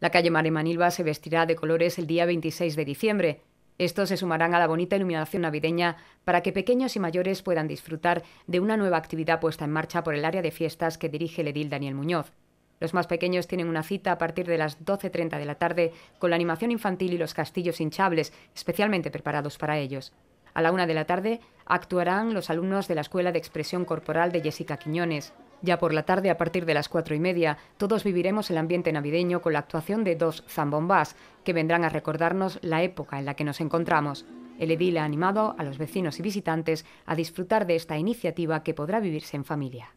La calle Manilva se vestirá de colores el día 26 de diciembre. Estos se sumarán a la bonita iluminación navideña para que pequeños y mayores puedan disfrutar de una nueva actividad puesta en marcha por el área de fiestas que dirige el edil Daniel Muñoz. Los más pequeños tienen una cita a partir de las 12.30 de la tarde con la animación infantil y los castillos hinchables, especialmente preparados para ellos. A la una de la tarde actuarán los alumnos de la Escuela de Expresión Corporal de Jessica Quiñones. Ya por la tarde, a partir de las cuatro y media, todos viviremos el ambiente navideño con la actuación de dos zambombás, que vendrán a recordarnos la época en la que nos encontramos. El edil ha animado a los vecinos y visitantes a disfrutar de esta iniciativa que podrá vivirse en familia.